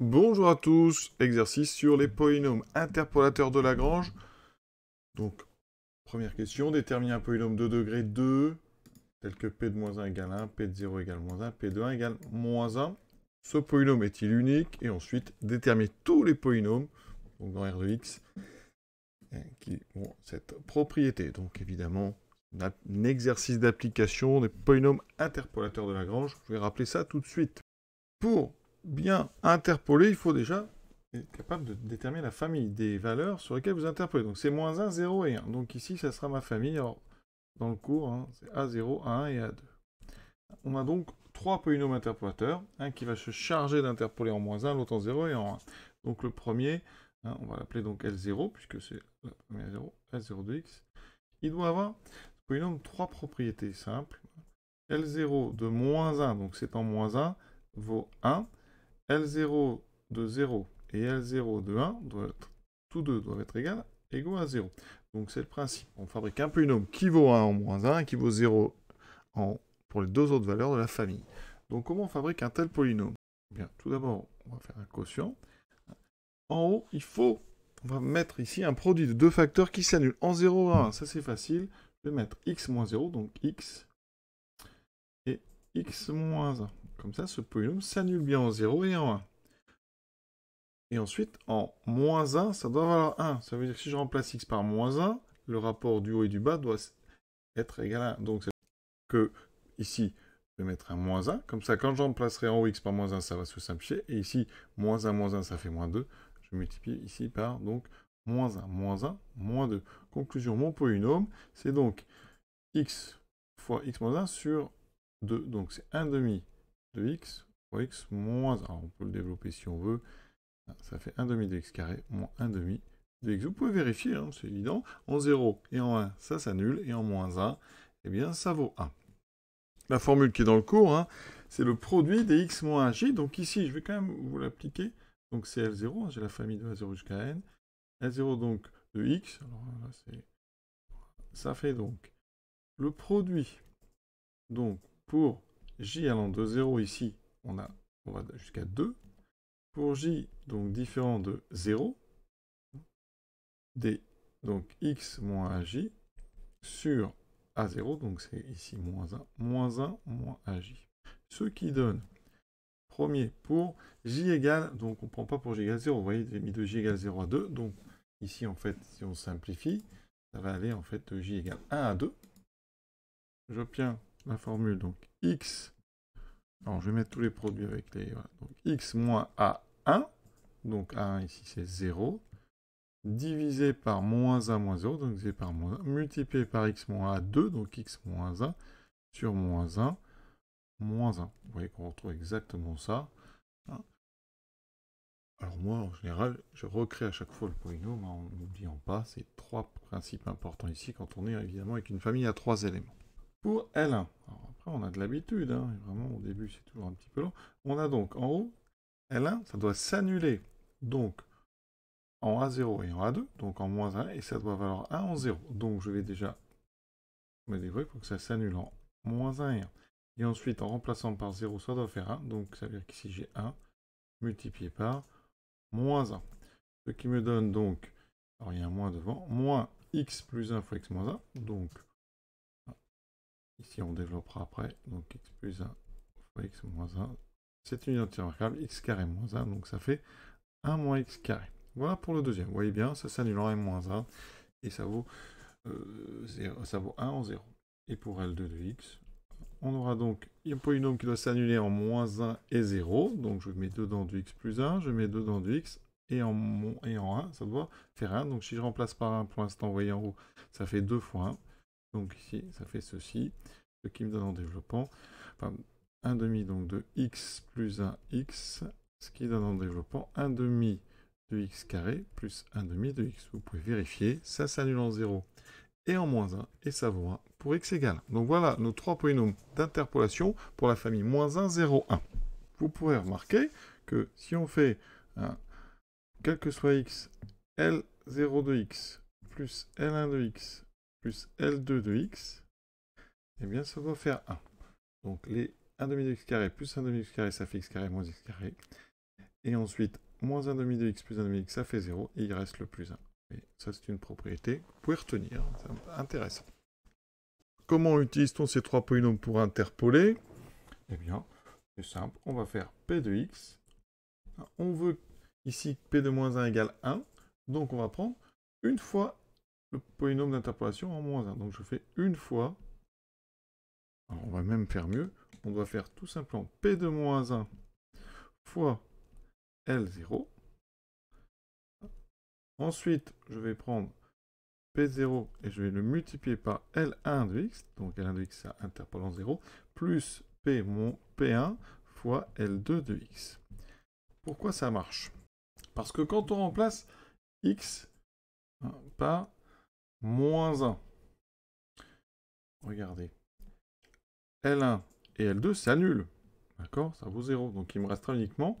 Bonjour à tous, exercice sur les polynômes interpolateurs de Lagrange. Donc, première question, déterminer un polynôme de degré 2, tel que p de moins 1 égale 1, p de 0 égale moins 1, p de 1 égale moins 1. Ce polynôme est-il unique Et ensuite, déterminer tous les polynômes, donc dans R de x, hein, qui ont cette propriété. Donc évidemment, un exercice d'application des polynômes interpolateurs de Lagrange. Je vais rappeler ça tout de suite. Pour bien interpoler, il faut déjà être capable de déterminer la famille des valeurs sur lesquelles vous interpolez. Donc c'est moins 1, 0 et 1. Donc ici, ça sera ma famille. dans le cours, hein, c'est A0, A1 et A2. On a donc trois polynômes interpolateurs, un qui va se charger d'interpoler en moins 1, l'autre en 0 et en 1. Donc le premier, hein, on va l'appeler donc L0, puisque c'est la première 0, L0 de x. Il doit avoir, ce polynôme, trois propriétés simples. L0 de moins 1, donc c'est en moins 1, vaut 1. L0 de 0 et L0 de 1, doivent être, tous deux doivent être égaux à 0. Donc c'est le principe. On fabrique un polynôme qui vaut 1 en moins 1 et qui vaut 0 en, pour les deux autres valeurs de la famille. Donc comment on fabrique un tel polynôme eh Bien, Tout d'abord, on va faire un quotient. En haut, il faut on va mettre ici un produit de deux facteurs qui s'annulent en 0 à 1. Ça c'est facile. Je vais mettre x moins 0, donc x et x moins 1. Comme ça, ce polynôme s'annule bien en 0 et en 1. Et ensuite, en moins 1, ça doit valoir 1. Ça veut dire que si je remplace x par moins 1, le rapport du haut et du bas doit être égal à 1. Donc, c'est que ici, je vais mettre un moins 1. Comme ça, quand je remplacerai en haut x par moins 1, ça va se simplifier. Et ici, moins 1, moins 1, ça fait moins 2. Je multiplie ici par donc moins 1, moins 1, moins 2. Conclusion, mon polynôme, c'est donc x fois x moins 1 sur 2. Donc, c'est 1 demi de x fois x moins 1. on peut le développer si on veut. Ah, ça fait 1 demi de x carré moins 1 demi de x. Vous pouvez vérifier, hein, c'est évident. En 0 et en 1, ça s'annule. Et en moins 1, eh bien, ça vaut 1. La formule qui est dans le cours, hein, c'est le produit des x moins 1j. Donc ici, je vais quand même vous l'appliquer. Donc c'est L0, hein, j'ai la famille de A0 jusqu'à N. L0 donc de x, alors là, ça fait donc le produit donc pour j allant de 0 ici, on, a, on va jusqu'à 2. Pour j, donc différent de 0, d, donc x moins 1J sur a0, donc c'est ici moins 1, moins 1, moins 1J. Ce qui donne, premier, pour j égale, donc on ne prend pas pour j égale 0, vous voyez, j'ai mis de j égale 0 à 2, donc ici en fait, si on simplifie, ça va aller en fait de j égale 1 à 2. J'obtiens la formule. Donc x, alors je vais mettre tous les produits avec les, donc x moins a1, donc a1 ici c'est 0, divisé par moins 1 moins 0, donc divisé par moins 1, multiplié par x moins a2, donc x moins 1, sur moins 1, moins 1. Vous voyez qu'on retrouve exactement ça. Hein. alors moi, en général, je recrée à chaque fois le polynôme, en n'oubliant pas, ces trois principes importants ici, quand on est évidemment avec une famille à trois éléments pour L1. après, on a de l'habitude, hein. vraiment au début c'est toujours un petit peu long. On a donc en haut, L1, ça doit s'annuler, donc en A0 et en A2, donc en moins 1, et ça doit valoir 1 en 0. Donc je vais déjà me débrouiller pour que ça s'annule en moins 1 et 1. Et ensuite, en remplaçant par 0, ça doit faire 1, donc ça veut dire qu'ici j'ai 1 multiplié par moins 1. Ce qui me donne donc, alors il y a un moins devant, moins x plus 1 fois x moins 1, donc si on développera après, donc x plus 1 fois x moins 1, c'est une identité remarquable, x carré moins 1, donc ça fait 1 moins x carré. Voilà pour le deuxième, vous voyez bien, ça s'annule en m moins 1, et ça vaut, 0, euh, ça vaut 1 en 0. Et pour L2 de x, on aura donc un polynôme qui doit s'annuler en moins 1 et 0, donc je mets 2 dans du x plus 1, je mets 2 dans du x, et en, et en 1, ça doit faire 1. Donc si je remplace par 1 pour l'instant, vous voyez en haut, ça fait 2 fois 1. Donc ici, ça fait ceci, ce qui me donne en développant 1 demi donc de x plus 1x, ce qui donne en développant 1 demi de x carré plus 1 demi de x. Vous pouvez vérifier, ça s'annule en 0 et en moins 1, et ça vaut 1 pour x égale. Donc voilà nos trois polynômes d'interpolation pour la famille moins 1, 0, 1. Vous pourrez remarquer que si on fait, quel que soit x, L0 de x plus L1 de x plus L2 de x, et eh bien ça va faire 1. Donc les 1 demi de x carré plus 1 demi de x carré, ça fait x carré moins x carré. Et ensuite, moins 1 demi de x plus 1 demi de x, ça fait 0, et il reste le plus 1. Et ça, c'est une propriété que vous retenir, hein, c'est intéressant. Comment utilise-t-on ces trois polynômes pour interpoler Eh bien, c'est simple, on va faire p de x. On veut ici p de moins 1 égale 1, donc on va prendre une fois le polynôme d'interpolation en moins 1. Donc je fais une fois. on va même faire mieux. On doit faire tout simplement P de moins 1 fois L0. Ensuite, je vais prendre P0 et je vais le multiplier par L1 de X. Donc L1 de X, ça 0. Plus P mon P1 fois L2 de X. Pourquoi ça marche Parce que quand on remplace X hein, par moins 1. Regardez. L1 et L2 s'annulent. D'accord Ça vaut 0. Donc il me restera uniquement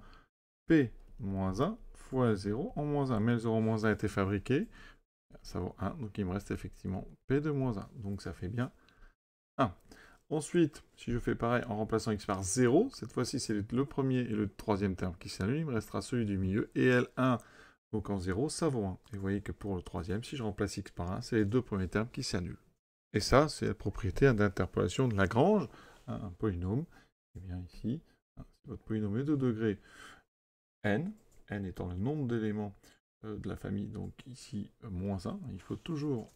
P moins 1 fois 0 en moins 1. Mais L0 moins 1 a été fabriqué. Ça vaut 1. Donc il me reste effectivement P de moins 1. Donc ça fait bien 1. Ensuite, si je fais pareil en remplaçant x par 0, cette fois-ci c'est le premier et le troisième terme qui s'annulent. Il me restera celui du milieu. Et L1 donc en 0, ça vaut 1. Et vous voyez que pour le troisième, si je remplace x par 1, c'est les deux premiers termes qui s'annulent. Et ça, c'est la propriété d'interpolation de Lagrange, hein, un polynôme. Et eh bien ici, hein, votre polynôme est de degré n, n étant le nombre d'éléments euh, de la famille, donc ici, euh, moins 1, il faut toujours,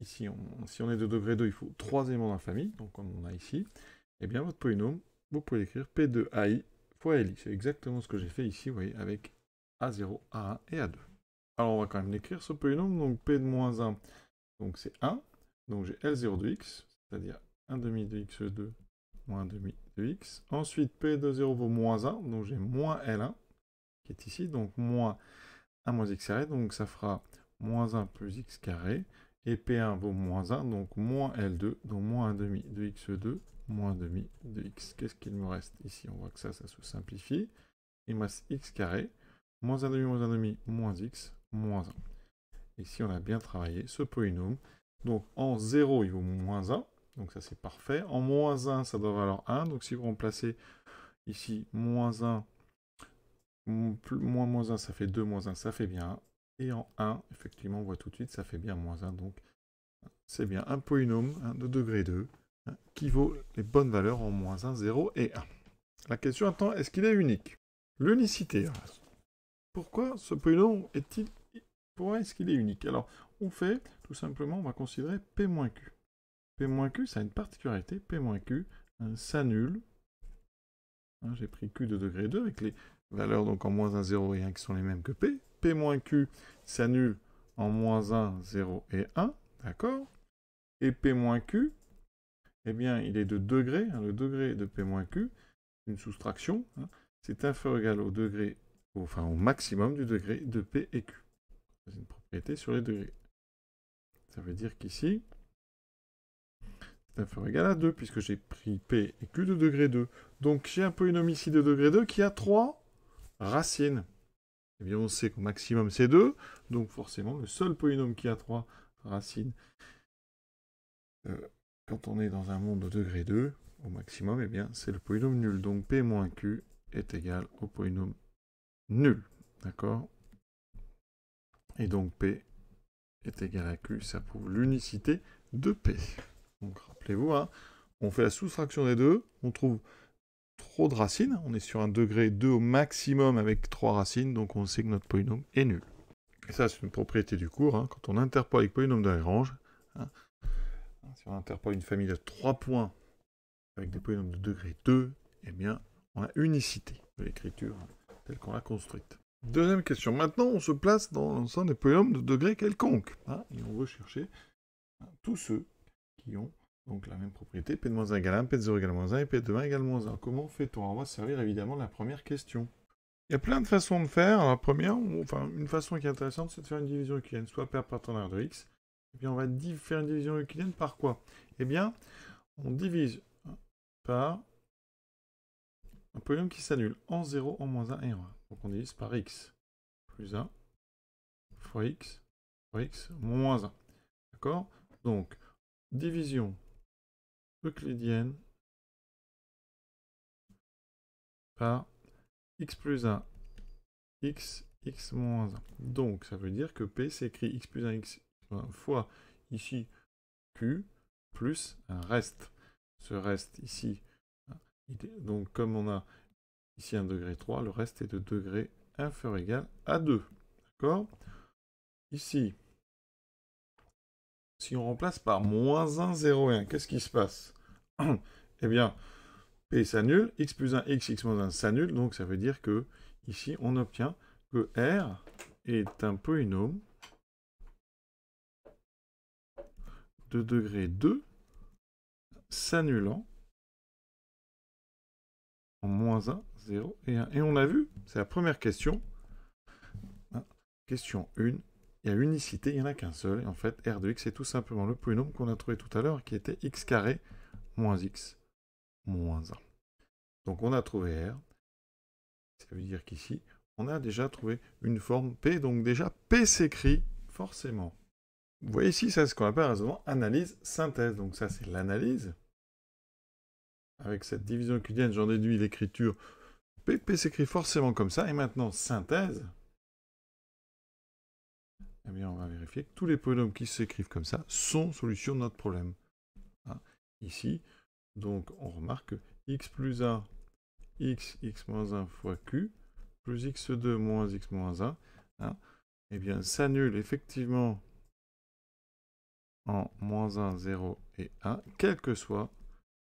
ici, si on est de degré 2, il faut 3 éléments dans la famille, donc comme on a ici, et eh bien votre polynôme, vous pouvez l'écrire P 2 i fois LI. C'est exactement ce que j'ai fait ici, vous voyez, avec a0, A1 et A2. Alors on va quand même l'écrire ce polynôme, donc P de moins 1, donc c'est 1, donc j'ai L0 de x, c'est-à-dire 1 demi de x2 moins 1 demi de x. Ensuite P de 0 vaut moins 1, donc j'ai moins L1, qui est ici, donc moins 1 moins x carré, donc ça fera moins 1 plus x carré, et P1 vaut moins 1, donc moins L2, donc moins 1 demi de x2 moins 1 demi de x. Qu'est-ce qu'il me reste ici On voit que ça, ça se simplifie. Et masse x carré moins 1,5, moins 1,5, moins x, moins 1. Ici, on a bien travaillé ce polynôme. Donc en 0, il vaut moins 1. Donc ça, c'est parfait. En moins 1, ça doit valoir 1. Donc si vous remplacez ici moins 1, moins moins 1, ça fait 2, moins 1, ça fait bien 1. Et en 1, effectivement, on voit tout de suite, ça fait bien moins 1. Donc c'est bien un polynôme hein, de degré 2 hein, qui vaut les bonnes valeurs en moins 1, 0 et 1. La question attend, est-ce qu'il est unique L'unicité hein, pourquoi ce prénom est-il... Pourquoi est-ce qu'il est unique Alors, on fait, tout simplement, on va considérer P-Q. P-Q, ça a une particularité. P-Q hein, s'annule. Hein, j'ai pris Q de degré 2 avec les valeurs donc en moins 1, 0 et 1 qui sont les mêmes que P. P-Q s'annule en moins 1, 0 et 1. D'accord Et P-Q, eh bien, il est de degré. Hein, le degré de P-Q, une soustraction, c'est inférieur au degré enfin, au maximum du degré de P et Q. C'est une propriété sur les degrés. Ça veut dire qu'ici, c'est un égal à 2, puisque j'ai pris P et Q de degré 2. Donc j'ai un polynôme ici de degré 2 qui a 3 racines. Eh bien, on sait qu'au maximum, c'est 2. Donc forcément, le seul polynôme qui a 3 racines, euh, quand on est dans un monde de degré 2, au maximum, eh bien, c'est le polynôme nul. Donc P moins Q est égal au polynôme nul. D'accord Et donc P est égal à Q, ça prouve l'unicité de P. Donc rappelez-vous, hein, on fait la soustraction des deux, on trouve trop de racines, on est sur un degré 2 au maximum avec trois racines, donc on sait que notre polynôme est nul. Et ça, c'est une propriété du cours, hein, quand on interpole avec polynôme de Lagrange, hein, si on interpole une famille de 3 points avec des polynômes de degré 2, eh bien, on a unicité de l'écriture. Hein telle qu'on l'a construite. Deuxième question. Maintenant, on se place dans l'ensemble des polynômes de degré quelconque. et ah, on veut chercher tous ceux qui ont donc la même propriété, P1 égale 1, P0 égale moins 1 et p 1 égale moins 1. Comment fait-on On va servir évidemment la première question. Il y a plein de façons de faire. la première, enfin, une façon qui est intéressante, c'est de faire une division euclidienne, soit paire partenaire de x. Et puis, on va faire une division euclidienne par quoi Eh bien, on divise par un polynôme qui s'annule en 0, en moins 1 et en 1. Donc on divise par x plus 1 fois x fois x moins 1. D'accord Donc, division euclidienne par x plus 1, x, x moins 1. Donc, ça veut dire que P s'écrit x plus 1, x fois ici q plus un reste. Ce reste ici donc comme on a ici un degré 3, le reste est de degré inférieur égal à 2. D'accord Ici, si on remplace par moins 1, 0 1, qu'est-ce qui se passe Eh bien, P s'annule, x plus 1, x, x moins 1 s'annule, donc ça veut dire que ici on obtient que R est un polynôme de degré 2 s'annulant moins 1, 0 et 1. Et on a vu, c'est la première question. Hein, question 1, il y a unicité, il n'y en a qu'un seul. Et en fait, R de x est tout simplement le polynôme qu'on a trouvé tout à l'heure, qui était x carré moins x moins 1. Donc on a trouvé R. Ça veut dire qu'ici, on a déjà trouvé une forme P. Donc déjà, P s'écrit forcément. Vous voyez ici, c'est ce qu'on appelle un raisonnement analyse-synthèse. Donc ça, c'est l'analyse. Avec cette division euclidienne, j'en déduis l'écriture. PP s'écrit forcément comme ça. Et maintenant, synthèse. Eh bien, on va vérifier que tous les polynômes qui s'écrivent comme ça sont solution de notre problème. Ah, ici, donc, on remarque que x plus 1, x, x moins 1 fois q, plus x2 moins x moins 1, hein, eh bien, s'annule effectivement en moins 1, 0 et 1, quel que soit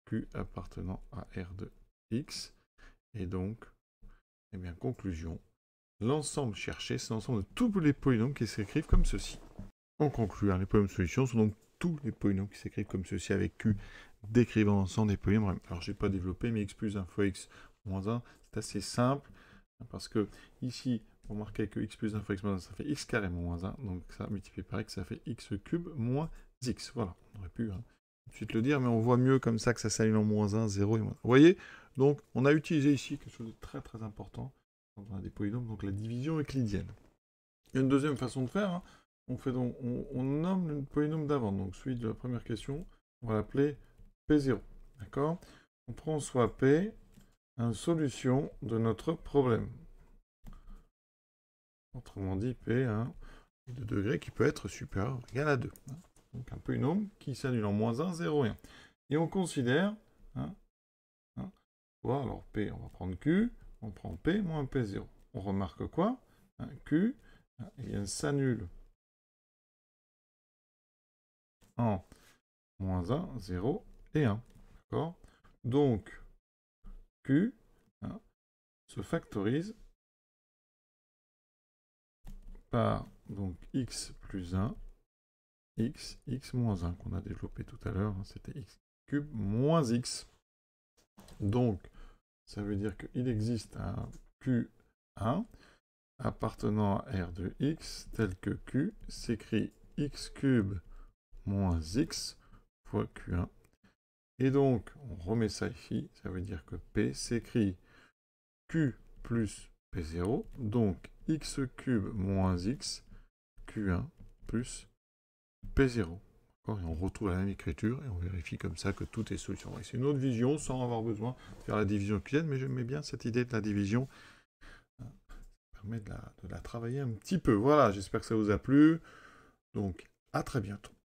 Q appartenant à R de X. Et donc, eh bien, conclusion, l'ensemble cherché, c'est l'ensemble de tous les polynômes qui s'écrivent comme ceci. On conclut, hein, les polynômes solutions sont donc tous les polynômes qui s'écrivent comme ceci avec Q décrivant l'ensemble des polynômes. Alors, je n'ai pas développé, mais x plus 1 fois x moins 1, c'est assez simple, hein, parce que ici, remarquez que x plus 1 fois x moins 1, ça fait x carré moins 1, donc ça multiplié par x, ça fait x cube moins x. Voilà, on aurait pu... Hein, je le dire, mais on voit mieux comme ça que ça s'allume en moins 1, 0 et moins 1. Vous voyez Donc, on a utilisé ici quelque chose de très très important On a des polynômes, donc la division euclidienne. Il y a une deuxième façon de faire. Hein. On, fait on, nomme le polynôme d'avant. Donc, celui de la première question, on va l'appeler P0. D'accord On prend soit P, une solution de notre problème. Autrement dit, P1 de degré qui peut être supérieur ou égal à 2 donc un peu une qui s'annule en moins 1, 0 et 1. Et on considère, hein, hein, alors P, on va prendre Q, on prend P moins P0. On remarque quoi hein, Q s'annule en moins 1, 0 et 1. D'accord Donc, Q se factorise par donc, x plus 1 x, x moins 1 qu'on a développé tout à l'heure, hein, c'était x cube moins x. Donc, ça veut dire qu'il existe un Q1 appartenant à R de x tel que Q s'écrit x cube moins x fois Q1. Et donc, on remet ça ici, ça veut dire que P s'écrit Q plus P0, donc x cube moins x, Q1 plus P0. on retrouve la même écriture et on vérifie comme ça que tout est solution. Et c'est une autre vision sans avoir besoin de faire la division euclidienne, mais mets bien cette idée de la division. Ça permet de la travailler un petit peu. Voilà, j'espère que ça vous a plu. Donc, à très bientôt.